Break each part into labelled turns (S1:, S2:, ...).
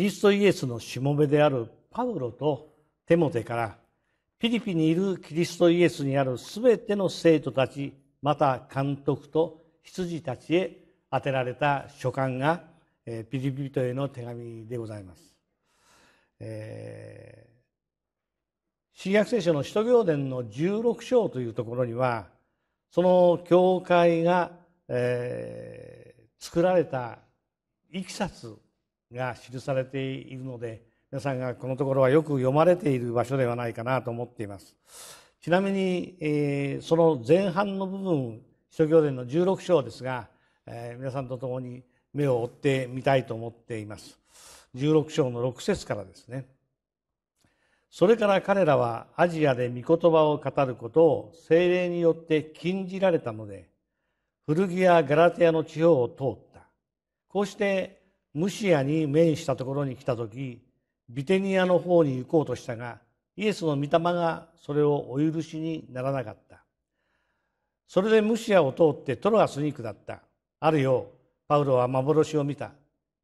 S1: キリストイエスのしもべであるパウロとテモテからピリピにいるキリストイエスにあるすべての生徒たちまた監督と羊たちへ宛てられた書簡がピリピ人への手紙でございます。えー、新約聖書の使徒行伝の16章というところにはその教会が、えー、作られたいきさつが記されているので皆さんがこのところはよく読まれている場所ではないかなと思っていますちなみに、えー、その前半の部分諸行伝の16章ですが、えー、皆さんと共に目を追ってみたいと思っています16章の6節からですねそれから彼らはアジアで御言葉を語ることを精霊によって禁じられたので古着やガラテヤの地方を通ったこうしてムシアに面したところに来た時ビテニアの方に行こうとしたがイエスの御霊がそれをお許しにならなかったそれでムシアを通ってトロアスに下ったあるよパウロは幻を見た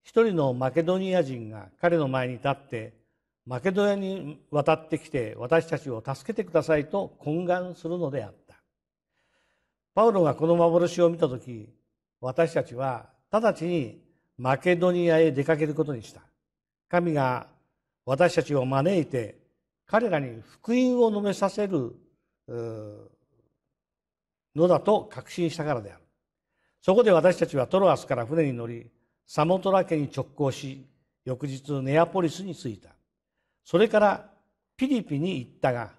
S1: 一人のマケドニア人が彼の前に立ってマケドニアに渡ってきて私たちを助けてくださいと懇願するのであったパウロがこの幻を見た時私たちは直ちにマケドニアへ出かけることにした神が私たちを招いて彼らに福音を述べさせるのだと確信したからであるそこで私たちはトロアスから船に乗りサモトラ家に直行し翌日ネアポリスに着いたそれからピリピに行ったが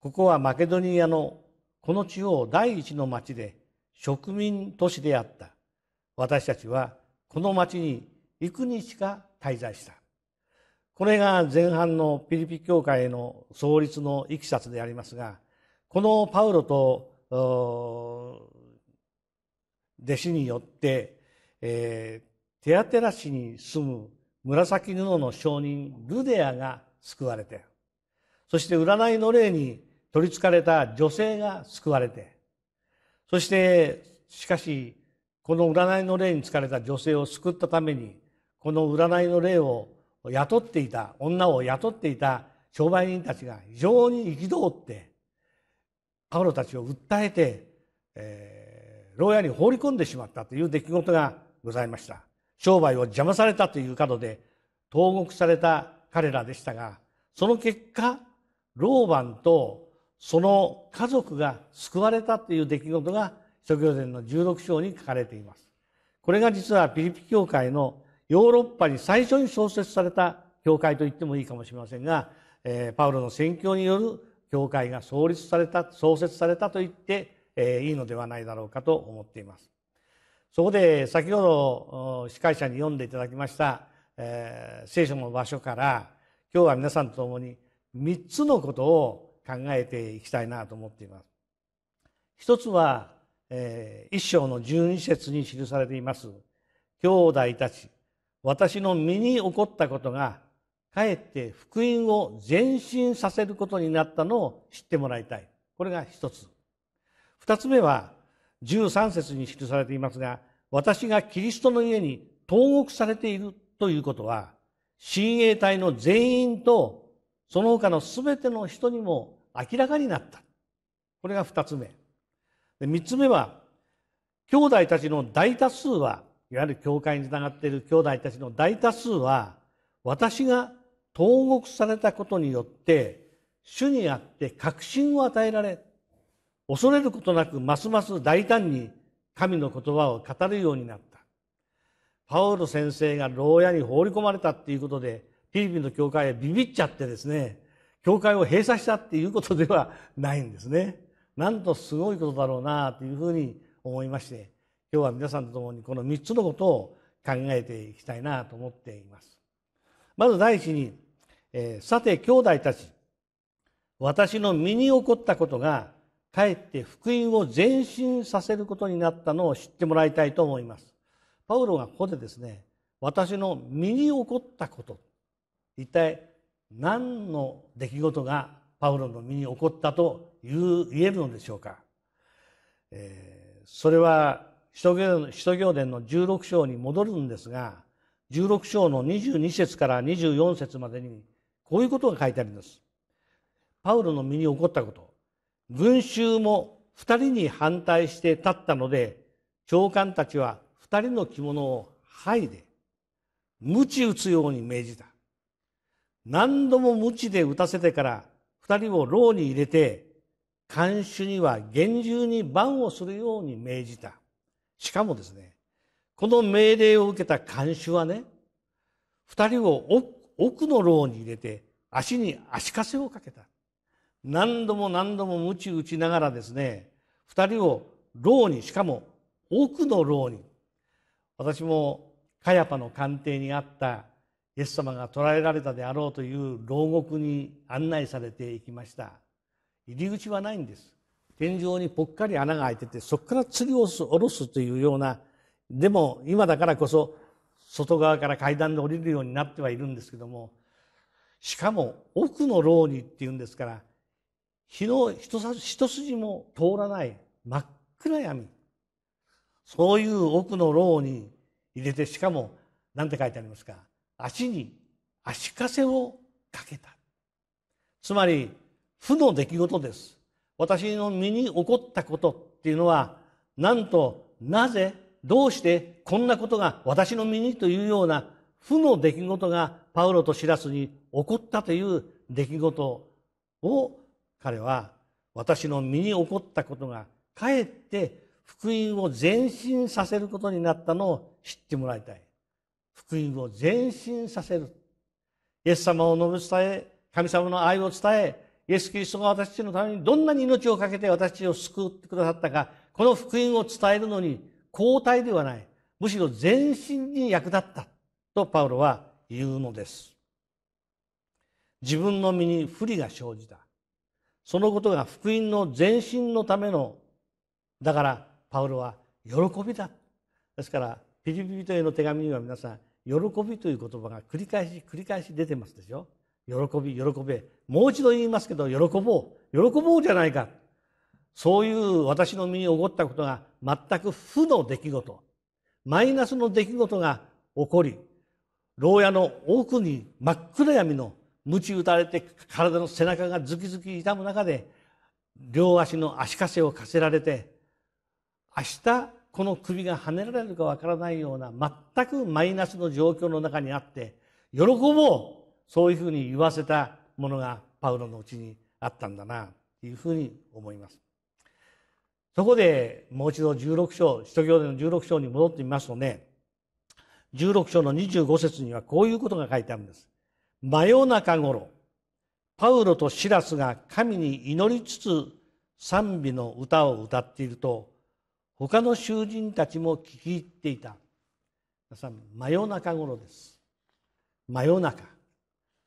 S1: ここはマケドニアのこの地方第一の町で植民都市であった私たちはこの町に幾日か滞在したこれが前半のピリピ教会の創立のいきさつでありますがこのパウロと弟子によって、えー、テアテラ市に住む紫布の商人ルデアが救われてそして占いの霊に取りつかれた女性が救われてそしてしかしこの占いの霊に疲れた女性を救ったためにこの占いの霊を雇っていた女を雇っていた商売人たちが非常に憤ってパウロたちを訴えて、えー、牢屋に放り込んでしまったという出来事がございました商売を邪魔されたという角で投獄された彼らでしたがその結果老番とその家族が救われたという出来事が諸行伝の16章に書かれています。これが実はピリピ教会のヨーロッパに最初に創設された教会と言ってもいいかもしれませんが、えー、パウロの宣教による教会が創立された創設されたと言って、えー、いいのではないだろうかと思っています。そこで先ほど司会者に読んでいただきました、えー、聖書の場所から今日は皆さんと共に3つのことを考えていきたいなと思っています。1つは一章の十二節に記されています兄弟たち私の身に起こったことがかえって福音を前進させることになったのを知ってもらいたいこれが一つ二つ目は十三節に記されていますが私がキリストの家に投獄されているということは親衛隊の全員とその他の全ての人にも明らかになったこれが二つ目で3つ目は兄弟たちの大多数はいわゆる教会につながっている兄弟たちの大多数は私が投獄されたことによって主にあって確信を与えられ恐れることなくますます大胆に神の言葉を語るようになったパウロ先生が牢屋に放り込まれたっていうことでフィリピンの教会はビビっちゃってですね教会を閉鎖したっていうことではないんですねなんとすごいことだろうなというふうに思いまして今日は皆さんと共にこの3つのことを考えていきたいなと思っています。まず第一に、えー、さて兄弟たち私の身に起こったことがかえって福音を前進させることになったのを知ってもらいたいと思います。パウロがここでですね私の身に起こったこと一体何の出来事がパウロの身に起こったと言う言えるのでしょうか、えー、それは使徒行伝の16章に戻るんですが16章の22節から24節までにこういうことが書いてあります。パウロの身に起こったこと群衆も2人に反対して立ったので長官たちは2人の着物を剥いで鞭打つように命じた何度も鞭で打たせてから2人を牢に入れて看守には厳重に番をするように命じた。しかもですね、この命令を受けた看守はね、二人を奥の牢に入れて足に足かせをかけた。何度も何度も鞭打ちながらですね、二人を牢に、しかも奥の牢に、私もカヤパの官邸にあったイエス様が捕らえられたであろうという牢獄に案内されていきました。入り口はないんです天井にぽっかり穴が開いててそこから釣りを下ろすというようなでも今だからこそ外側から階段で降りるようになってはいるんですけどもしかも奥の牢にっていうんですから日の一筋も通らない真っ暗闇そういう奥の牢に入れてしかも何て書いてありますか足に足かせをかけたつまり負の出来事です。私の身に起こったことっていうのは、なんと、なぜ、どうしてこんなことが私の身にというような負の出来事がパウロとシラスに起こったという出来事を彼は私の身に起こったことがかえって福音を前進させることになったのを知ってもらいたい。福音を前進させる。イエス様を述べ伝え、神様の愛を伝え、イエス・キリストが私たちのためにどんなに命を懸けて私たちを救ってくださったか、この福音を伝えるのに交代ではない、むしろ全身に役立ったとパウロは言うのです。自分の身に不利が生じた。そのことが福音の前進のための、だからパウロは喜びだ。ですからピリピリとへの手紙には皆さん、喜びという言葉が繰り返し繰り返し出てますでしょ。喜び喜べもう一度言いますけど喜ぼう喜ぼうじゃないかそういう私の身に起こったことが全く負の出来事マイナスの出来事が起こり牢屋の奥に真っ暗闇の鞭打たれて体の背中がズキズキ痛む中で両足の足かせをかせられて明日この首がはねられるかわからないような全くマイナスの状況の中にあって喜ぼうそういうふうに言わせたものがパウロのうちにあったんだなというふうに思います。そこでもう一度16章、使徒行伝の16章に戻ってみますとね、16章の25節にはこういうことが書いてあるんです。真夜中頃、パウロとシラスが神に祈りつつ賛美の歌を歌っていると、他の囚人たちも聞き入っていた。皆さん、真夜中頃です。真夜中。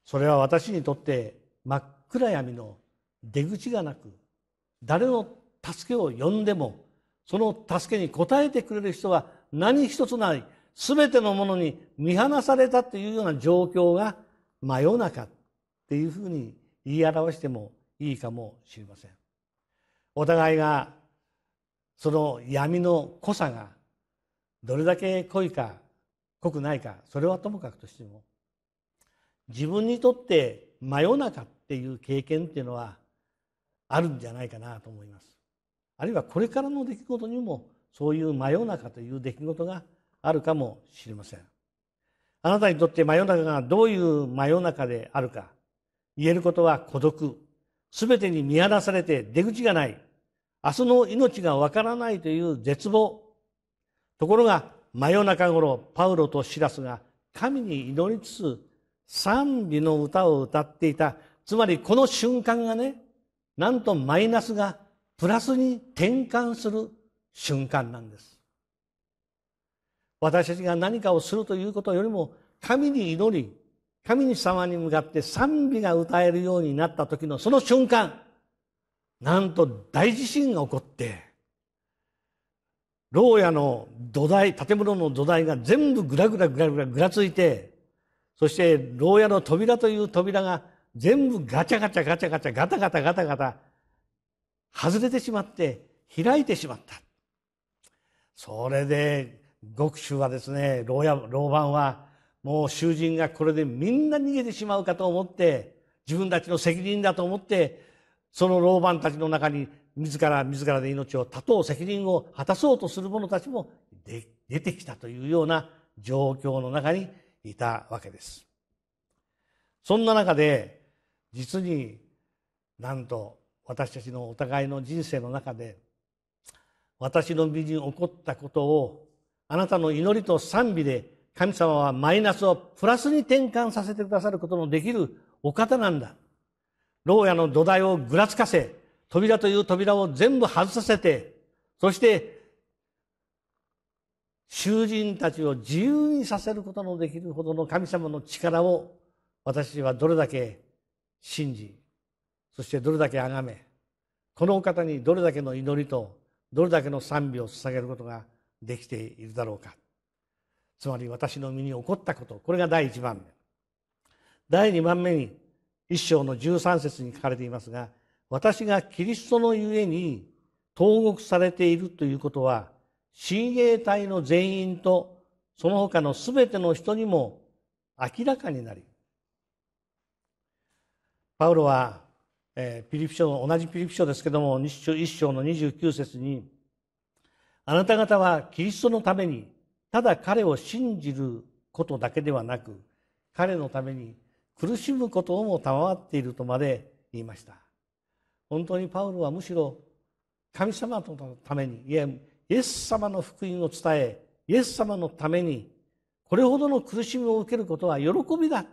S1: それは私にとって真っ暗闇の出口がなく誰の助けを呼んでもその助けに応えてくれる人は何一つない全てのものに見放されたというような状況が真夜中っていうふうに言い表してもいいかもしれません。お互いがその闇の濃さがどれだけ濃いか濃くないかそれはともかくとしても自分にとって真夜中っていう経験っていうのはあるんじゃないかなと思いますあるいはこれからの出来事にもそういう真夜中という出来事があるかもしれませんあなたにとって真夜中がどういう真夜中であるか言えることは孤独すべてに見放されて出口がない明日の命がわからないという絶望ところが真夜中頃パウロとシラスが神に祈りつつ賛美の歌を歌っていた。つまりこの瞬間がね、なんとマイナスがプラスに転換する瞬間なんです。私たちが何かをするということよりも、神に祈り、神様に向かって賛美が歌えるようになった時のその瞬間、なんと大地震が起こって、牢屋の土台、建物の土台が全部ぐらぐらぐらぐらぐらついて、そして牢屋の扉という扉が全部ガチャガチャガチャガチャガタガタガタガタ外れてしまって開いてしまったそれで獄主はですね牢屋牢番はもう囚人がこれでみんな逃げてしまうかと思って自分たちの責任だと思ってその牢番たちの中に自ら自らで命を絶とう責任を果たそうとする者たちも出てきたというような状況の中にいたわけですそんな中で実になんと私たちのお互いの人生の中で私の身に起こったことをあなたの祈りと賛美で神様はマイナスをプラスに転換させてくださることのできるお方なんだ牢屋の土台をぐらつかせ扉という扉を全部外させてそして囚人たちを自由にさせることのできるほどの神様の力を私はどれだけ信じそしてどれだけ崇めこのお方にどれだけの祈りとどれだけの賛美を捧げることができているだろうかつまり私の身に起こったことこれが第1番目第2番目に一章の13節に書かれていますが私がキリストのゆえに投獄されているということは親衛隊の全員とその他のすべての人にも明らかになりパウロは、えー、ピリピ書同じピリピ書ですけども1章の29節に「あなた方はキリストのためにただ彼を信じることだけではなく彼のために苦しむことをも賜っている」とまで言いました。本当にパウロはむしろ神様のためにいイエス様の福音を伝えイエス様のためにこれほどの苦しみを受けることは喜びだ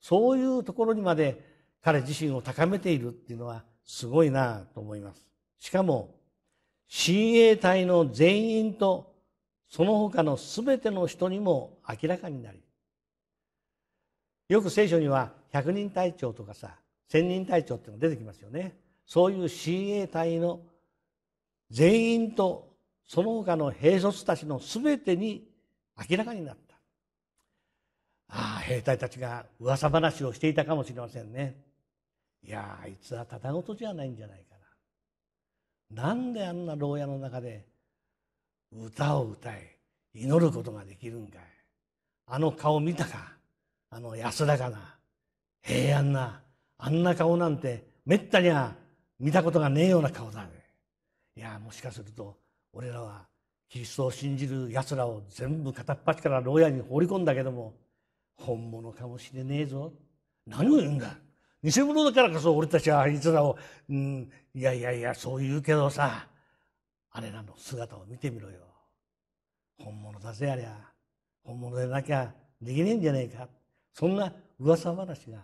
S1: そういうところにまで彼自身を高めているっていうのはすごいなと思いますしかも親衛隊の全員とその他の全ての人にも明らかになりよく聖書には100人隊長とかさ1000人隊長っていうのが出てきますよねそういう親衛隊の全員とその他の兵卒たちの全てに明らかになったああ兵隊たちが噂話をしていたかもしれませんねいやあいつはただごとじゃないんじゃないかななんであんな牢屋の中で歌を歌い祈ることができるんかいあの顔見たかあの安らかな平安なあんな顔なんてめったには見たことがねえような顔だねいやもしかすると俺らはキリストを信じる奴らを全部片っ端から牢屋に放り込んだけども本物かもしれねえぞ何を言うんだ偽物だからこそ俺たちはあいつらを、うん、いやいやいやそう言うけどさあれらの姿を見てみろよ本物だぜありゃ本物でなきゃできねえんじゃねえかそんな噂話が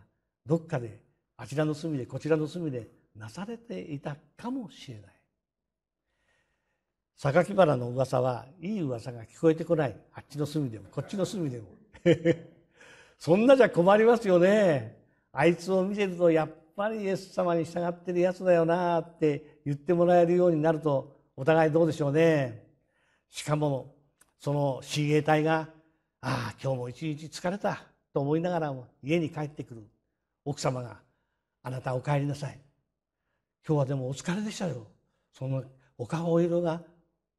S1: どっかであちらの隅でこちらの隅でなされていたかもしれない榊原の噂はいい噂が聞こえてこないあっちの隅でもこっちの隅でも そんなじゃ困りますよねあいつを見てるとやっぱりイエス様に従ってるやつだよなって言ってもらえるようになるとお互いどうでしょうねしかもその親衛隊が「ああ今日も一日疲れた」と思いながらも家に帰ってくる奥様が「あなたお帰りなさい」「今日はでもお疲れでしたよ」そのお顔色が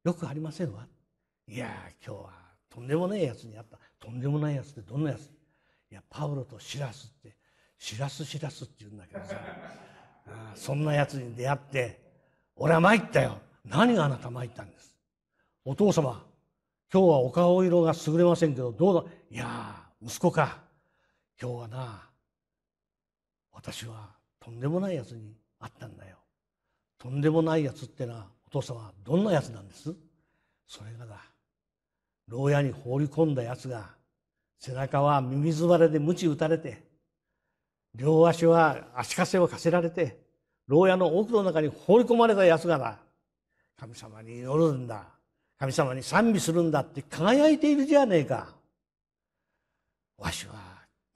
S1: よくありませんわ。いや今日はとんでもないやつにあった。とんでもないやつってどんなやついや、パウロとシラスって、シラスシラスって言うんだけどさ、あそんなやつに出会って、俺は参ったよ。何があなた参ったんです。お父様、今日はお顔色が優れませんけど、どうだいや息子か。今日はな、私はとんでもないやつに会ったんだよ。とんでもないやつってな、父さんはどんなやつなんですそれがだ牢屋に放り込んだやつが背中はミミズれで鞭打たれて両足は足かせをかせられて牢屋の奥の中に放り込まれたやつがだ神様に祈るんだ神様に賛美するんだって輝いているじゃねえかわしは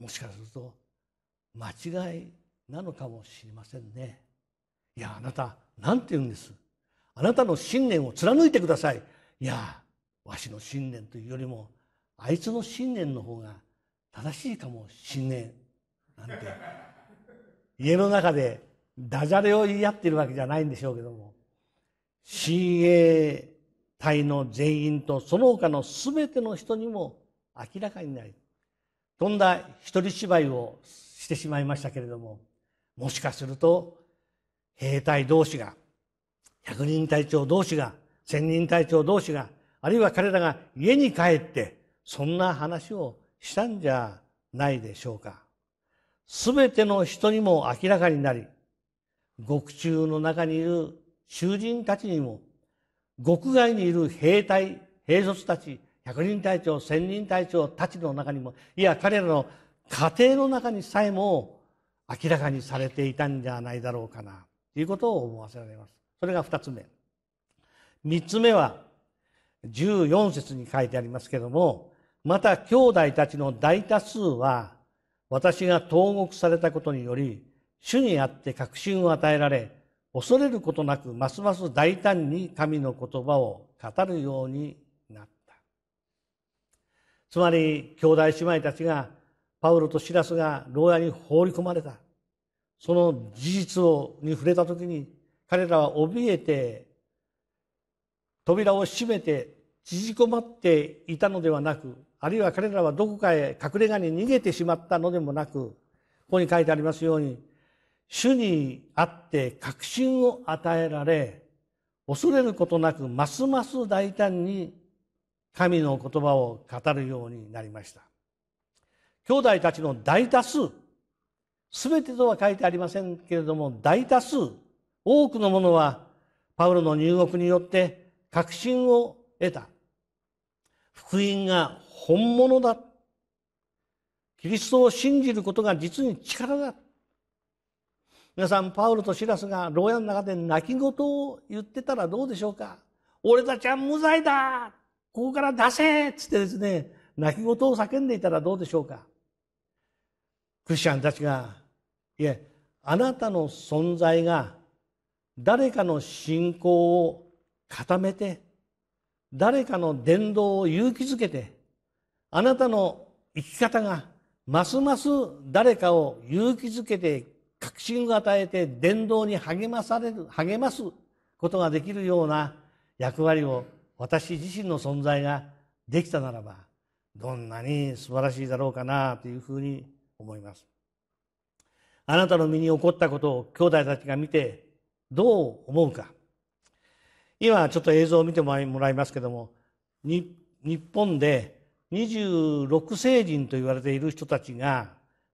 S1: もしかすると間違いなのかもしれませんねいやあなた何て言うんですあなたの信念を貫いてくださいいやわしの信念というよりもあいつの信念の方が正しいかもしんねなんて 家の中でダジャレを言い合ってるわけじゃないんでしょうけども親衛隊の全員とその他の全ての人にも明らかになりとんだ一人芝居をしてしまいましたけれどももしかすると兵隊同士が100人隊長同士が、1000人隊長同士が、あるいは彼らが家に帰って、そんな話をしたんじゃないでしょうか。すべての人にも明らかになり、獄中の中にいる囚人たちにも、獄外にいる兵隊、兵卒たち、百人隊長、千人隊長たちの中にも、いや彼らの家庭の中にさえも明らかにされていたんじゃないだろうかな、ということを思わせられます。それが2つ目3つ目は14節に書いてありますけどもまた兄弟たちの大多数は私が投獄されたことにより主にあって確信を与えられ恐れることなくますます大胆に神の言葉を語るようになったつまり兄弟姉妹たちがパウロとシラスが牢屋に放り込まれたその事実をに触れた時に彼らは怯えて扉を閉めて縮こまっていたのではなくあるいは彼らはどこかへ隠れ家に逃げてしまったのでもなくここに書いてありますように主にあって確信を与えられ恐れることなくますます大胆に神の言葉を語るようになりました兄弟たちの大多数全てとは書いてありませんけれども大多数多くの者はパウロの入国によって確信を得た。福音が本物だ。キリストを信じることが実に力だ。皆さん、パウロとシラスが牢屋の中で泣き言を言ってたらどうでしょうか俺たちは無罪だここから出せつってですね、泣き言を叫んでいたらどうでしょうかクリスチャンたちが、いえ、あなたの存在が誰かの信仰を固めて誰かの伝道を勇気づけてあなたの生き方がますます誰かを勇気づけて確信を与えて伝道に励まされる励ますことができるような役割を私自身の存在ができたならばどんなに素晴らしいだろうかなというふうに思います。あなたの身に起こったことを兄弟たちが見てどう思うか今ちょっと映像を見てもらいますけども日本で26世人と言われている人たちが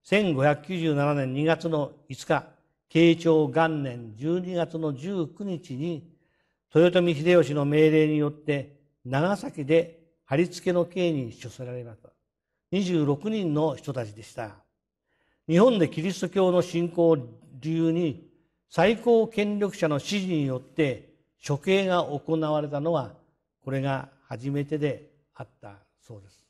S1: 1597年2月の5日慶長元年12月の19日に豊臣秀吉の命令によって長崎で貼り付けの刑に処せられました26人の人たちでした日本でキリスト教の信仰を理由に最高権力者の指示によって処刑が行われたのはこれが初めてであったそうです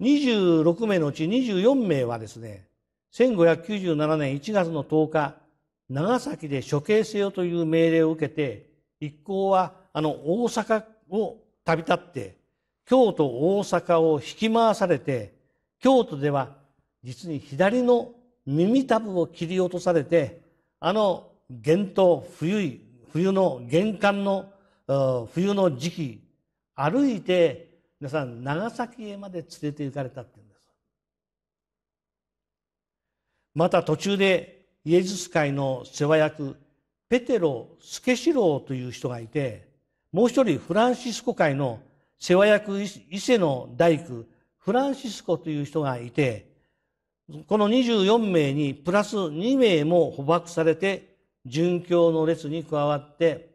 S1: 26名のうち24名はですね1597年1月の10日長崎で処刑せよという命令を受けて一行はあの大阪を旅立って京都大阪を引き回されて京都では実に左の耳たぶを切り落とされて、あの厳冬、冬、冬の玄関の、冬の時期、歩いて、皆さん、長崎へまで連れて行かれたっていうんです。また途中で、イエズス会の世話役、ペテロ・スケシローという人がいて、もう一人、フランシスコ会の世話役伊勢の大工、フランシスコという人がいて、この24名にプラス2名も捕獲されて殉教の列に加わって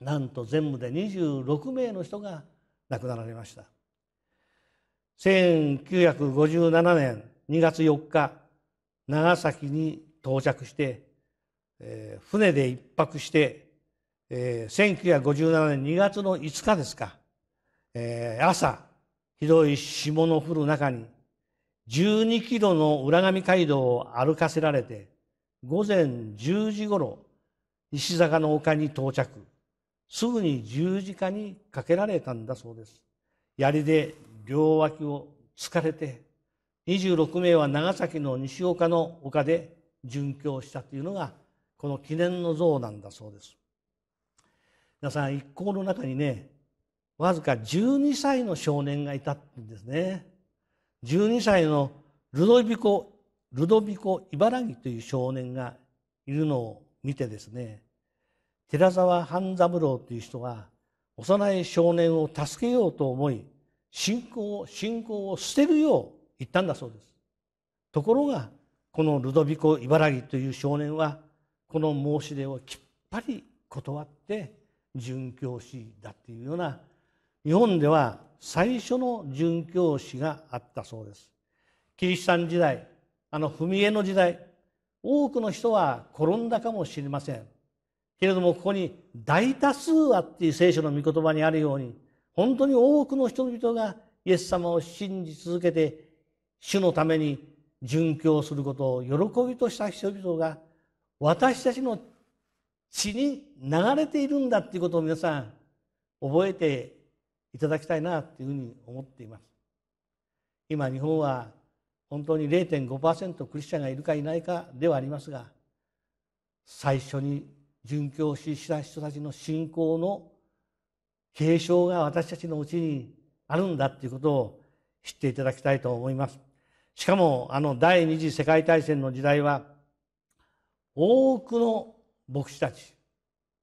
S1: なんと全部で26名の人が亡くなられました1957年2月4日長崎に到着して、えー、船で一泊して、えー、1957年2月の5日ですか、えー、朝ひどい霜の降る中に12キロの浦上街道を歩かせられて、午前10時ごろ、石坂の丘に到着。すぐに十字架にかけられたんだそうです。槍で両脇を突かれて、26名は長崎の西岡の丘で殉教したというのが、この記念の像なんだそうです。皆さん、一行の中にね、わずか12歳の少年がいたんですね。12歳のルドビコ・ルドビコ・茨城という少年がいるのを見てですね寺沢半三郎という人が幼い少年を助けようと思い信仰を信仰を捨てるよう言ったんだそうですところがこのルドビコ・茨城という少年はこの申し出をきっぱり断って殉教師だっていうような日本では最初の殉教師があったそうですキリシタン時代あの踏み絵の時代多くの人は転んだかもしれませんけれどもここに大多数は」っていう聖書の御言葉にあるように本当に多くの人々がイエス様を信じ続けて主のために殉教することを喜びとした人々が私たちの血に流れているんだっていうことを皆さん覚えていただきたいなというふうに思っています今日本は本当に0.5%クリスチャンがいるかいないかではありますが最初に殉教しした人たちの信仰の継承が私たちのうちにあるんだということを知っていただきたいと思いますしかもあの第二次世界大戦の時代は多くの牧師たち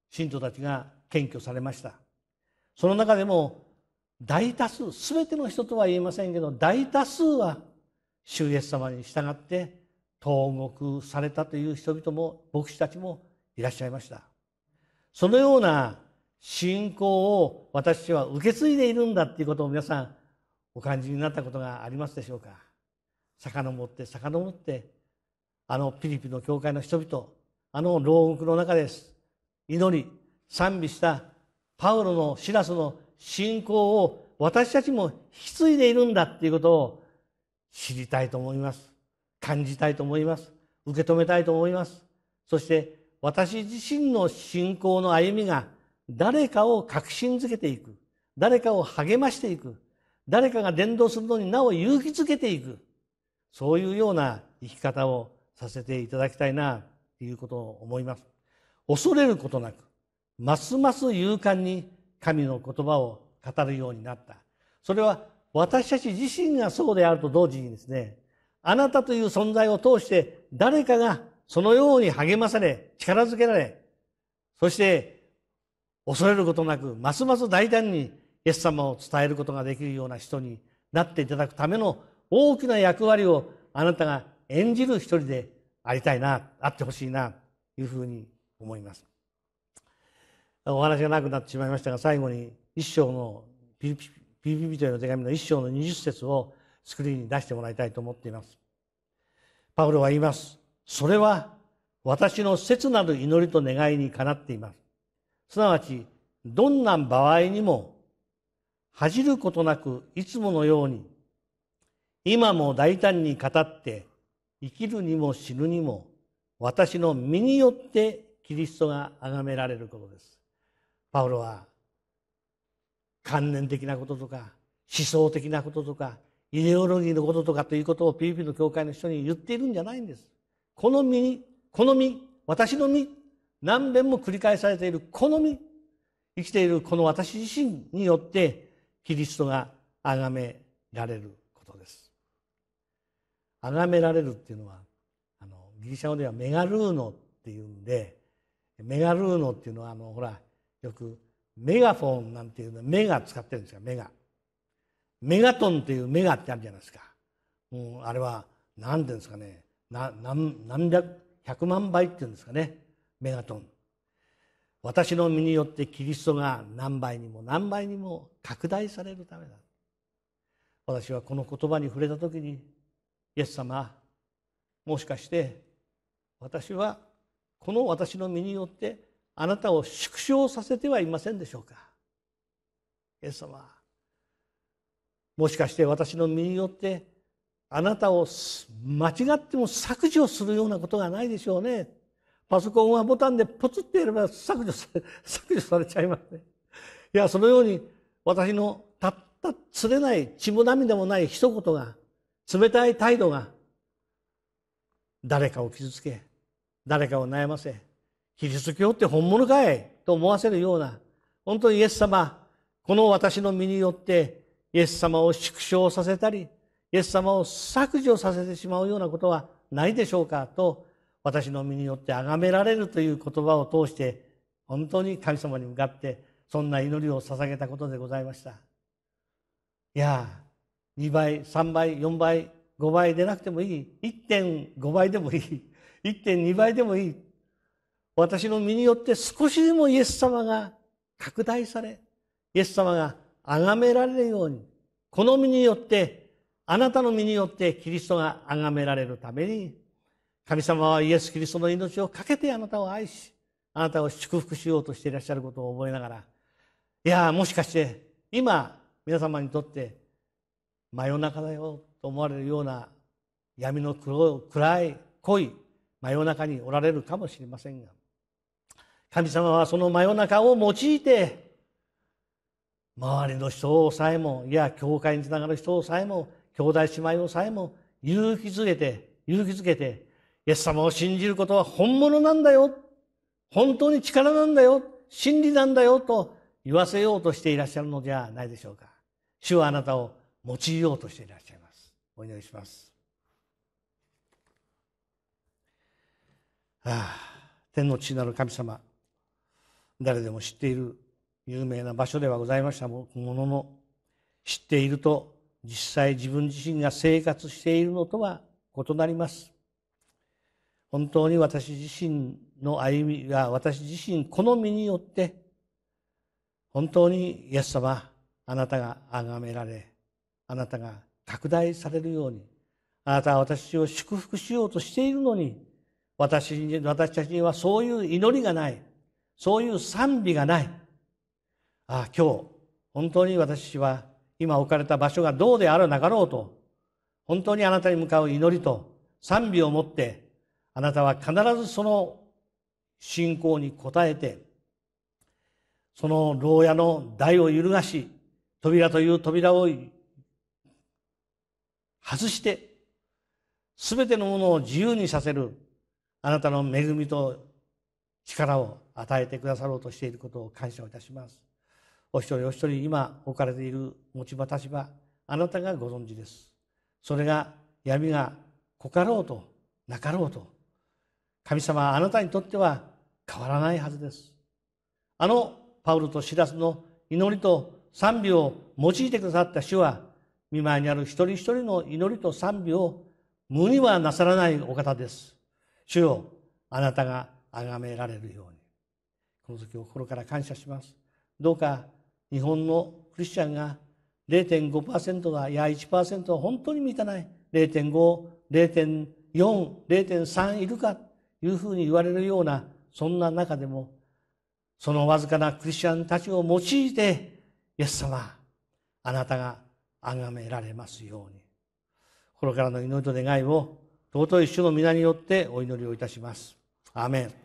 S1: 信徒たちが検挙されましたその中でも大多数、すべての人とは言えませんけど、大多数は、主イエス様に従って、投獄されたという人々も、牧師たちもいらっしゃいました。そのような信仰を私は受け継いでいるんだっていうことを皆さん、お感じになったことがありますでしょうか。遡って遡って、あのピリピの教会の人々、あの牢獄の中です。祈り、賛美したパウロのシラスの信仰を私たちも引き継いでいるんだっていうことを知りたいと思います。感じたいと思います。受け止めたいと思います。そして私自身の信仰の歩みが誰かを確信づけていく。誰かを励ましていく。誰かが伝道するのになお勇気づけていく。そういうような生き方をさせていただきたいな、ということを思います。恐れることなく、ますます勇敢に神の言葉を語るようになったそれは私たち自身がそうであると同時にですねあなたという存在を通して誰かがそのように励まされ力づけられそして恐れることなくますます大胆にイエス様を伝えることができるような人になっていただくための大きな役割をあなたが演じる一人でありたいなあってほしいなというふうに思います。お話がなくなってしまいましたが最後に一章のピリピピリピという手紙の一章の二十節をスクリーンに出してもらいたいと思っています。パウロは言います。それは私の切なる祈りと願いにかなっています。すなわち、どんな場合にも恥じることなくいつものように今も大胆に語って生きるにも死ぬにも私の身によってキリストが崇められることです。パウロは観念的なこととか思想的なこととかイデオロギーのこととかということをピリピの教会の人に言っているんじゃないんです。この身、この身、私の身、何遍も繰り返されているこの身、生きているこの私自身によってキリストが崇められることです。崇められるっていうのはあのギリシャ語ではメガルーノっていうんでメガルーノっていうのはあのほらよくメガフォンなんていうのメガ使ってるんですよメガメガトンっていうメガってあるじゃないですかうん、あれは何ていうんですかねな何何百百万倍っていうんですかねメガトン私の身によってキリストが何倍にも何倍にも拡大されるためだ私はこの言葉に触れた時にイエス様もしかして私はこの私の身によってあなたを縮小させてはいませんでしょうかイエス様もしかして私の身によってあなたを間違っても削除するようなことがないでしょうねパソコンはボタンでポツってやれば削除され 削除されちゃいますねいやそのように私のたったつれない血も涙もない一言が冷たい態度が誰かを傷つけ誰かを悩ませキリスト教って本物かいと思わせるような、本当にイエス様、この私の身によって、イエス様を縮小させたり、イエス様を削除させてしまうようなことはないでしょうかと、私の身によって崇められるという言葉を通して、本当に神様に向かって、そんな祈りを捧げたことでございました。いや、2倍、3倍、4倍、5倍でなくてもいい。1.5倍でもいい。1.2倍でもいい。私の身によって少しでもイエス様が拡大され、イエス様が崇められるように、この身によって、あなたの身によってキリストが崇められるために、神様はイエス・キリストの命を懸けてあなたを愛し、あなたを祝福しようとしていらっしゃることを覚えながら、いやもしかして、今、皆様にとって、真夜中だよと思われるような闇の暗い濃い真夜中におられるかもしれませんが神様はその真夜中を用いて周りの人をさえもいや教会につながる人をさえも兄弟姉妹をさえも勇気づけて勇気づけてイエス様を信じることは本物なんだよ本当に力なんだよ真理なんだよと言わせようとしていらっしゃるのではないでしょうか主はあなたを用いようとしていらっしゃいますお祈りしますああ天の父なる神様誰でも知っている有名な場所ではございましたものの知っていると実際自分自身が生活しているのとは異なります本当に私自身の歩みが私自身好みによって本当にイエス様あなたが崇められあなたが拡大されるようにあなたは私を祝福しようとしているのに私私たちにはそういう祈りがないそういう賛美がない。ああ、今日、本当に私は今置かれた場所がどうであるなかろうと、本当にあなたに向かう祈りと賛美を持って、あなたは必ずその信仰に応えて、その牢屋の台を揺るがし、扉という扉を外して、すべてのものを自由にさせる、あなたの恵みと力を与えてくださろうとしていることを感謝をいたしますお一人お一人今置かれている持ち場立場あなたがご存知ですそれが闇がこかろうとなかろうと神様あなたにとっては変わらないはずですあのパウロとシラスの祈りと賛美を用いてくださった主は見舞いにある一人一人の祈りと賛美を無にはなさらないお方です主よあなたが崇められるようにこの時を心から感謝しますどうか日本のクリスチャンが0.5%がいや1%は本当に満たない0.50.40.3いるかというふうに言われるようなそんな中でもそのわずかなクリスチャンたちを用いてイエス様あなたが崇められますように心からの祈りと願いを尊い主の皆によってお祈りをいたします。アメン